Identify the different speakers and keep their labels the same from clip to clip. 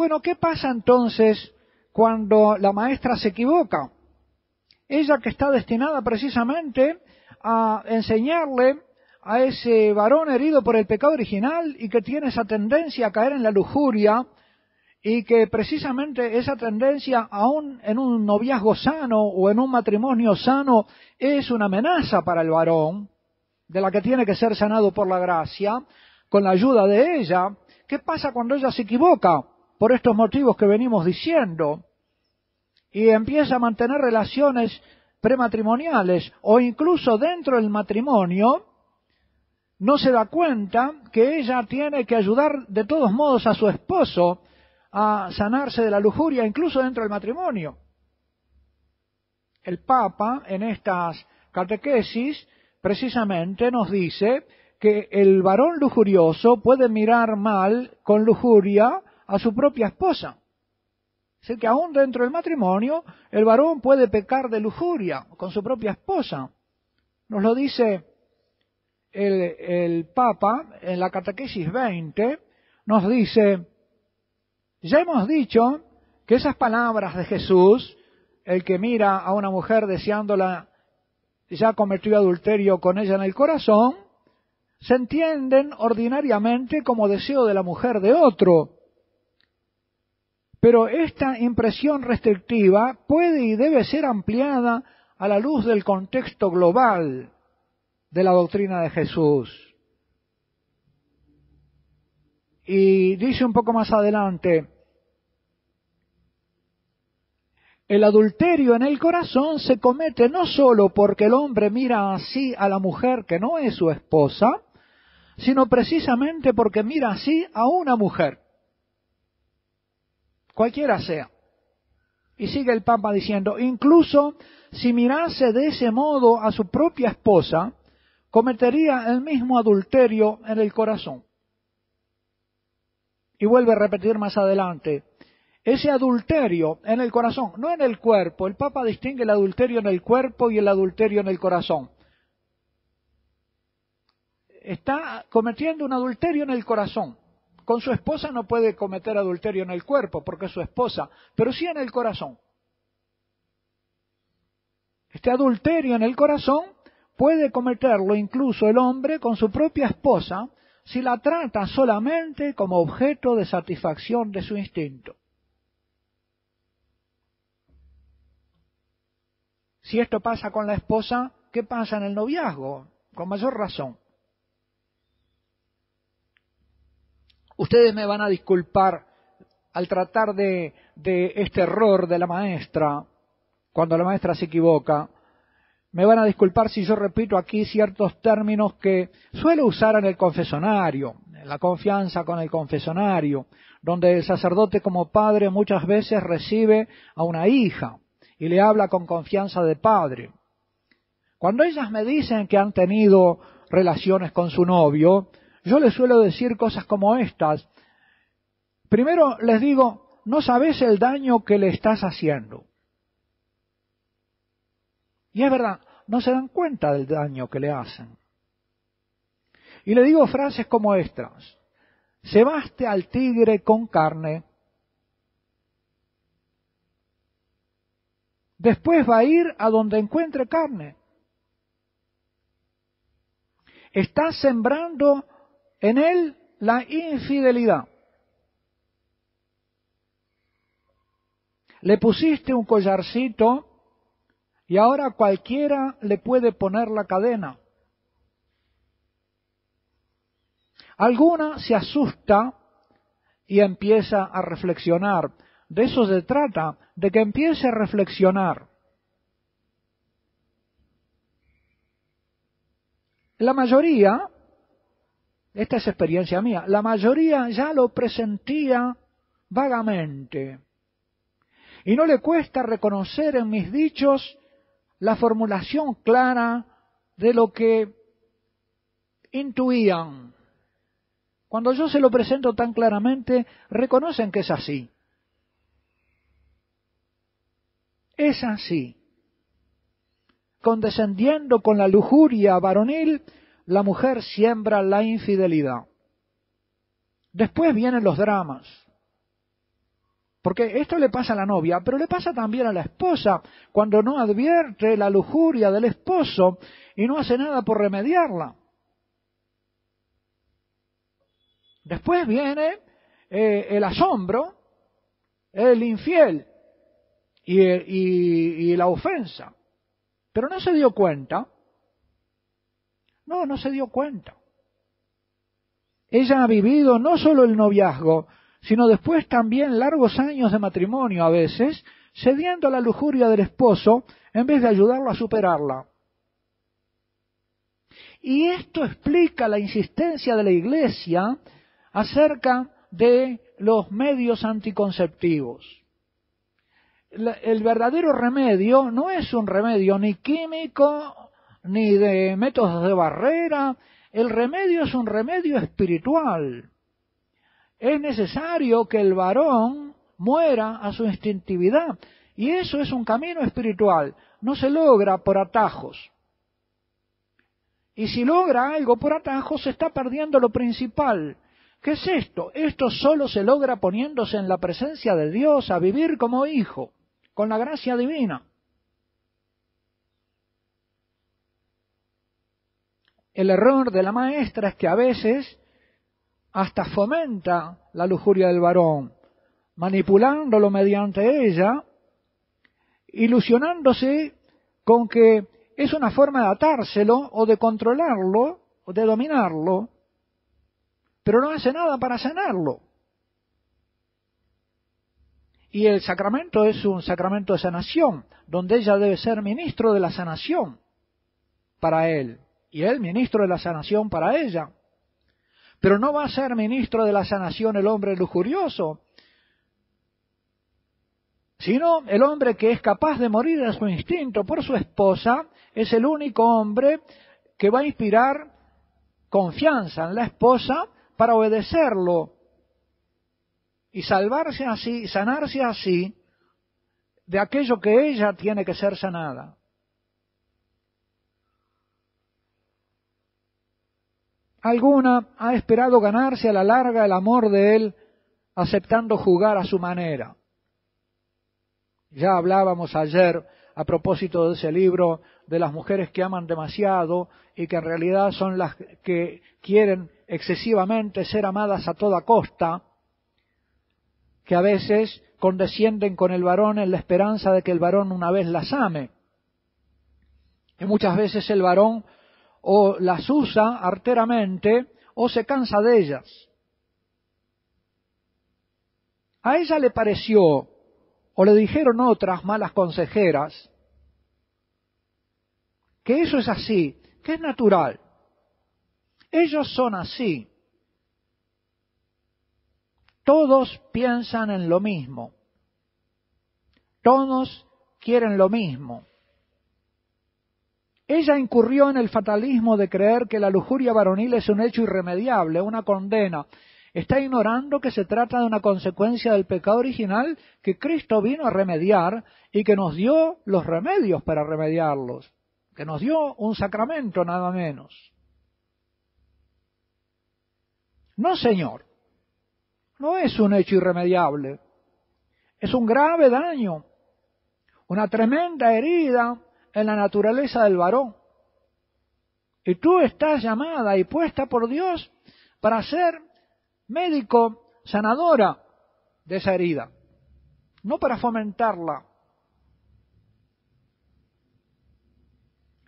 Speaker 1: Bueno, ¿qué pasa entonces cuando la maestra se equivoca? Ella que está destinada precisamente a enseñarle a ese varón herido por el pecado original y que tiene esa tendencia a caer en la lujuria y que precisamente esa tendencia aún en un noviazgo sano o en un matrimonio sano es una amenaza para el varón de la que tiene que ser sanado por la gracia con la ayuda de ella. ¿Qué pasa cuando ella se equivoca? por estos motivos que venimos diciendo y empieza a mantener relaciones prematrimoniales o incluso dentro del matrimonio, no se da cuenta que ella tiene que ayudar de todos modos a su esposo a sanarse de la lujuria, incluso dentro del matrimonio. El Papa en estas catequesis precisamente nos dice que el varón lujurioso puede mirar mal con lujuria a su propia esposa. decir, que aún dentro del matrimonio, el varón puede pecar de lujuria con su propia esposa. Nos lo dice el, Papa en la Catequesis 20, nos dice, ya hemos dicho que esas palabras de Jesús, el que mira a una mujer deseándola ya cometió adulterio con ella en el corazón, se entienden ordinariamente como deseo de la mujer de otro, pero esta impresión restrictiva puede y debe ser ampliada a la luz del contexto global de la doctrina de Jesús. Y dice un poco más adelante, el adulterio en el corazón se comete no sólo porque el hombre mira así a la mujer que no es su esposa, sino precisamente porque mira así a una mujer cualquiera sea. Y sigue el Papa diciendo, incluso si mirase de ese modo a su propia esposa, cometería el mismo adulterio en el corazón. Y vuelve a repetir más adelante, ese adulterio en el corazón, no en el cuerpo. El Papa distingue el adulterio en el cuerpo y el adulterio en el corazón. Está cometiendo un adulterio en el corazón. Con su esposa no puede cometer adulterio en el cuerpo, porque es su esposa, pero sí en el corazón. Este adulterio en el corazón puede cometerlo incluso el hombre con su propia esposa si la trata solamente como objeto de satisfacción de su instinto. Si esto pasa con la esposa, ¿qué pasa en el noviazgo? Con mayor razón. Ustedes me van a disculpar al tratar de, este error de la maestra, cuando la maestra se equivoca, me van a disculpar si yo repito aquí ciertos términos que suele usar en el confesonario, en la confianza con el confesonario, donde el sacerdote como padre muchas veces recibe a una hija y le habla con confianza de padre. Cuando ellas me dicen que han tenido relaciones con su novio, yo les suelo decir cosas como estas. Primero les digo, no sabes el daño que le estás haciendo. Y es verdad, no se dan cuenta del daño que le hacen. Y le digo frases como estas. baste al tigre con carne. Después va a ir a donde encuentre carne. Estás sembrando en él la infidelidad. Le pusiste un collarcito y ahora cualquiera le puede poner la cadena. Alguna se asusta y empieza a reflexionar. De eso se trata, de que empiece a reflexionar. La mayoría esta es experiencia mía. La mayoría ya lo presentía vagamente. Y no le cuesta reconocer en mis dichos la formulación clara de lo que intuían. Cuando yo se lo presento tan claramente, reconocen que es así. Es así. Condescendiendo con la lujuria varonil, la mujer siembra la infidelidad. Después vienen los dramas. Porque esto le pasa a la novia, pero le pasa también a la esposa cuando no advierte la lujuria del esposo y no hace nada por remediarla. Después viene eh, el asombro, el infiel y la ofensa. Pero no se dio cuenta no, no se dio cuenta. Ella ha vivido no solo el noviazgo, sino después también largos años de matrimonio a veces, cediendo a la lujuria del esposo en vez de ayudarlo a superarla. Y esto explica la insistencia de la Iglesia acerca de los medios anticonceptivos. El verdadero remedio no es un remedio ni químico ni de métodos de barrera. El remedio es un remedio espiritual. Es necesario que el varón muera a su instintividad. Y eso es un camino espiritual. No se logra por atajos. Y si logra algo por atajos, se está perdiendo lo principal. ¿Qué es esto? Esto solo se logra poniéndose en la presencia de Dios a vivir como hijo, con la gracia divina. el error de la maestra es que a veces hasta fomenta la lujuria del varón, manipulándolo mediante ella, ilusionándose con que es una forma de atárselo o de controlarlo o de dominarlo, pero no hace nada para sanarlo. Y el sacramento es un sacramento de sanación, donde ella debe ser ministro de la sanación para él y el ministro de la sanación para ella. Pero no va a ser ministro de la sanación el hombre lujurioso, sino el hombre que es capaz de morir a su instinto por su esposa, es el único hombre que va a inspirar confianza en la esposa para obedecerlo y salvarse así, sanarse así de aquello que ella tiene que ser sanada. Alguna ha esperado ganarse a la larga el amor de él aceptando jugar a su manera. Ya hablábamos ayer a propósito de ese libro de las mujeres que aman demasiado y que en realidad son las que quieren excesivamente ser amadas a toda costa, que a veces condescienden con el varón en la esperanza de que el varón una vez las ame. Y muchas veces el varón o las usa arteramente o se cansa de ellas. A ella le pareció, o le dijeron otras malas consejeras, que eso es así, que es natural. Ellos son así. Todos piensan en lo mismo. Todos quieren lo mismo. Ella incurrió en el fatalismo de creer que la lujuria varonil es un hecho irremediable, una condena. Está ignorando que se trata de una consecuencia del pecado original que Cristo vino a remediar y que nos dio los remedios para remediarlos, que nos dio un sacramento nada menos. No, Señor, no es un hecho irremediable, es un grave daño, una tremenda herida en la naturaleza del varón. Y tú estás llamada y puesta por Dios para ser médico sanadora de esa herida, no para fomentarla.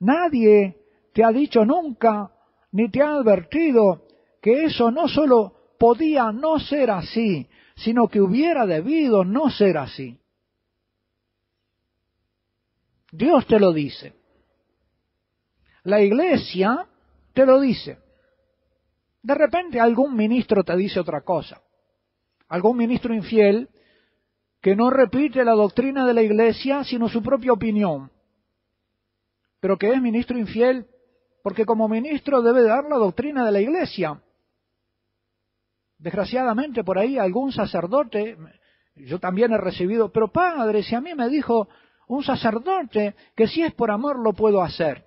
Speaker 1: Nadie te ha dicho nunca ni te ha advertido que eso no solo podía no ser así, sino que hubiera debido no ser así. Dios te lo dice. La iglesia te lo dice. De repente algún ministro te dice otra cosa. Algún ministro infiel que no repite la doctrina de la iglesia, sino su propia opinión. Pero que es ministro infiel porque como ministro debe dar la doctrina de la iglesia. Desgraciadamente por ahí algún sacerdote, yo también he recibido, pero padre, si a mí me dijo un sacerdote que si es por amor lo puedo hacer.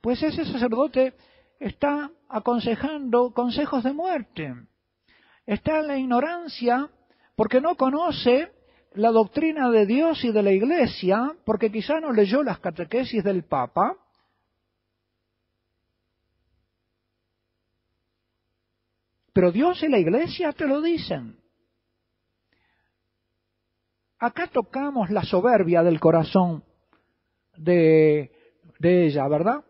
Speaker 1: Pues ese sacerdote está aconsejando consejos de muerte. Está en la ignorancia porque no conoce la doctrina de Dios y de la Iglesia, porque quizá no leyó las catequesis del Papa. Pero Dios y la Iglesia te lo dicen acá tocamos la soberbia del corazón de, ella, ¿verdad?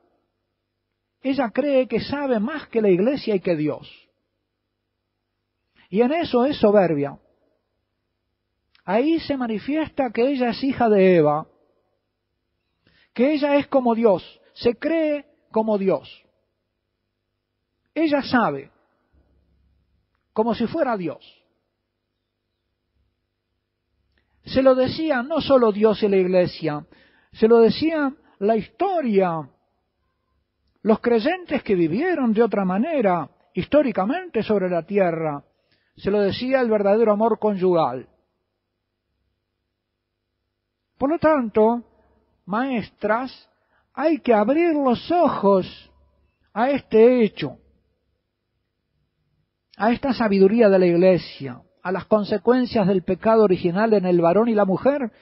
Speaker 1: Ella cree que sabe más que la iglesia y que Dios. Y en eso es soberbia. Ahí se manifiesta que ella es hija de Eva, que ella es como Dios, se cree como Dios. Ella sabe, como si fuera Dios. se lo decía no solo Dios y la iglesia, se lo decía la historia, los creyentes que vivieron de otra manera históricamente sobre la tierra, se lo decía el verdadero amor conyugal. Por lo tanto, maestras, hay que abrir los ojos a este hecho, a esta sabiduría de la iglesia a las consecuencias del pecado original en el varón y la mujer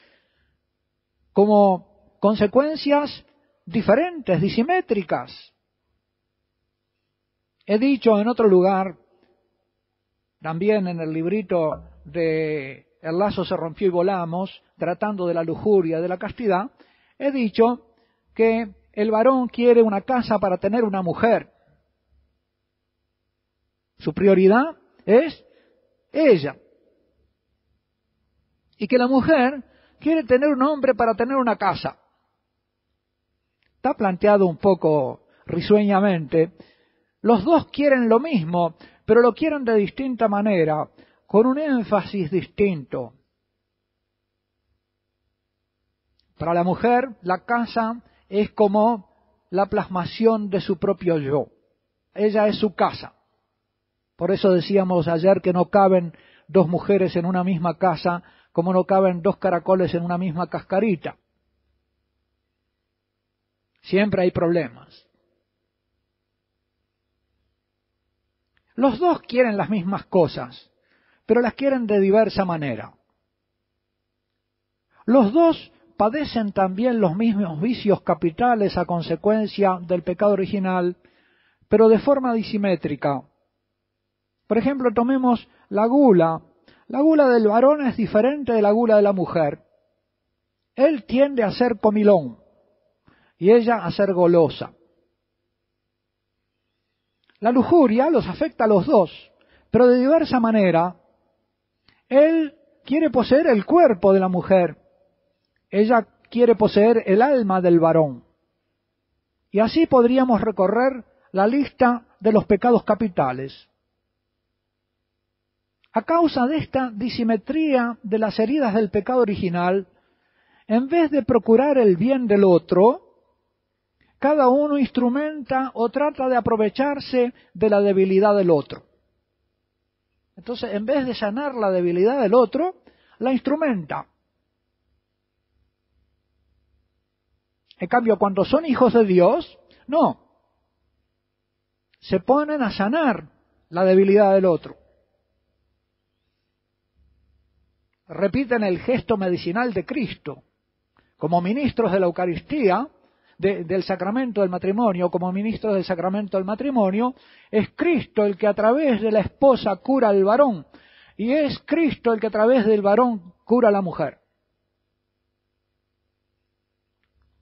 Speaker 1: como consecuencias diferentes, disimétricas. He dicho en otro lugar, también en el librito de El lazo se rompió y volamos, tratando de la lujuria, de la castidad, he dicho que el varón quiere una casa para tener una mujer. Su prioridad es ella. Y que la mujer quiere tener un hombre para tener una casa. Está planteado un poco risueñamente. Los dos quieren lo mismo, pero lo quieren de distinta manera, con un énfasis distinto. Para la mujer, la casa es como la plasmación de su propio yo. Ella es su casa. Por eso decíamos ayer que no caben dos mujeres en una misma casa como no caben dos caracoles en una misma cascarita. Siempre hay problemas. Los dos quieren las mismas cosas, pero las quieren de diversa manera. Los dos padecen también los mismos vicios capitales a consecuencia del pecado original, pero de forma disimétrica. Por ejemplo, tomemos la gula. La gula del varón es diferente de la gula de la mujer. Él tiende a ser comilón y ella a ser golosa. La lujuria los afecta a los dos, pero de diversa manera. Él quiere poseer el cuerpo de la mujer, ella quiere poseer el alma del varón. Y así podríamos recorrer la lista de los pecados capitales. A causa de esta disimetría de las heridas del pecado original, en vez de procurar el bien del otro, cada uno instrumenta o trata de aprovecharse de la debilidad del otro. Entonces, en vez de sanar la debilidad del otro, la instrumenta. En cambio, cuando son hijos de Dios, no. Se ponen a sanar la debilidad del otro. repiten el gesto medicinal de Cristo. Como ministros de la Eucaristía, del sacramento del matrimonio, como ministros del sacramento del matrimonio, es Cristo el que a través de la esposa cura al varón y es Cristo el que a través del varón cura a la mujer.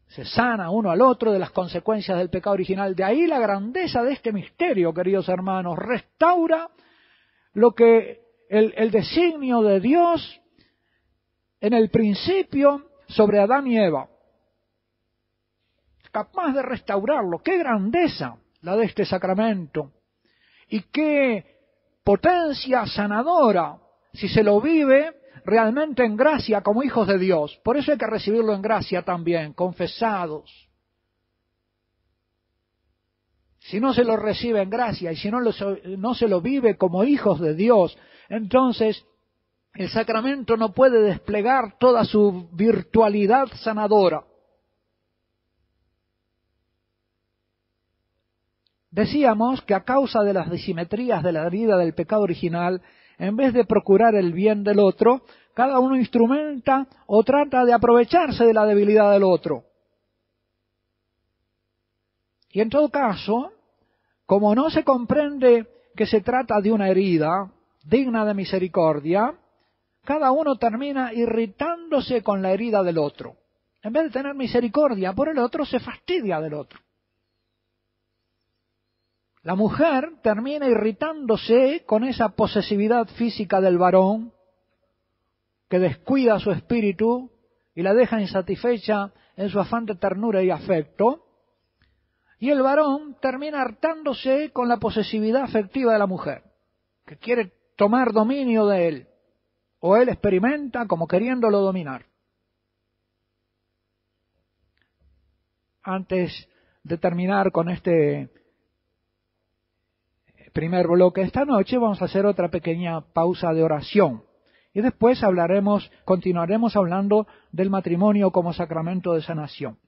Speaker 1: Se sana uno al otro de las consecuencias del pecado original. De ahí la grandeza de este misterio, queridos hermanos. Restaura lo que el, el designio de Dios en el principio sobre Adán y Eva. Capaz de restaurarlo. ¡Qué grandeza la de este sacramento! Y qué potencia sanadora si se lo vive realmente en gracia como hijos de Dios. Por eso hay que recibirlo en gracia también, confesados. Si no se lo recibe en gracia y si no, no se lo vive como hijos de Dios, entonces el sacramento no puede desplegar toda su virtualidad sanadora. Decíamos que a causa de las disimetrías de la herida del pecado original, en vez de procurar el bien del otro, cada uno instrumenta o trata de aprovecharse de la debilidad del otro. Y en todo caso, como no se comprende que se trata de una herida digna de misericordia, cada uno termina irritándose con la herida del otro. En vez de tener misericordia por el otro, se fastidia del otro. La mujer termina irritándose con esa posesividad física del varón que descuida su espíritu y la deja insatisfecha en su afán de ternura y afecto. Y el varón termina hartándose con la posesividad afectiva de la mujer, que quiere tomar dominio de él o él experimenta como queriéndolo dominar. Antes de terminar con este primer bloque, esta noche vamos a hacer otra pequeña pausa de oración. Y después hablaremos, continuaremos hablando del matrimonio como sacramento de sanación.